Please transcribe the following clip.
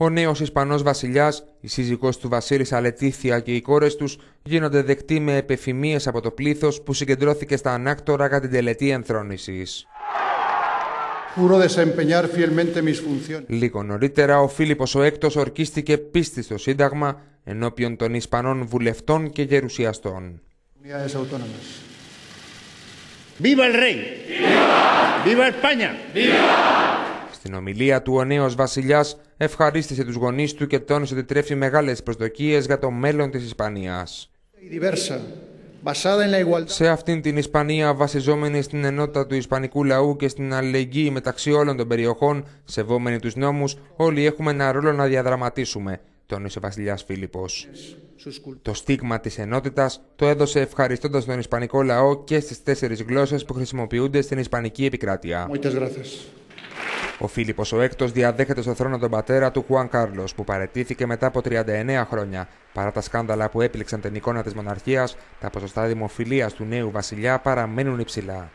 Ο νέος Ισπανός βασιλιάς, η σύζυγός του Βασίλισσα Αλετήθια και οι κόρες τους γίνονται δεκτοί με επεφημίε από το πλήθος που συγκεντρώθηκε στα ανάκτορα κατά την τελετή ενθρόνησης. Λίγο νωρίτερα, ο Φίλιππος ο έκτος ορκίστηκε πίστη στο Σύνταγμα ενώπιον των Ισπανών βουλευτών και γερουσιαστών. Viva el rey! Viva! Στην ομιλία του, ο νέος βασιλιάς ευχαρίστησε τους γονείς του και τόνισε ότι τρέφει μεγάλες προσδοκίες για το μέλλον της Ισπανίας. Σε αυτήν την Ισπανία, βασιζόμενη στην ενότητα του Ισπανικού λαού και στην αλληλεγγύη μεταξύ όλων των περιοχών, σεβόμενοι τους νόμους, όλοι έχουμε ένα ρόλο να διαδραματίσουμε, τόνισε ο Βασιλιάς Φίλιππος. Το στίγμα της ενότητας το έδωσε ευχαριστώντας τον Ισπανικό λαό και στις τέσσερις γλώσσες που χρησιμοποιούνται στην Ισπανική επικράτεια. Ο Φίλιππος ο Έκτος διαδέχεται στο θρόνο τον πατέρα του Χουάν Κάρλος, που παρετήθηκε μετά από 39 χρόνια. Παρά τα σκάνδαλα που έπληξαν την εικόνα της μοναρχίας, τα ποσοστά δημοφιλίας του νέου βασιλιά παραμένουν υψηλά.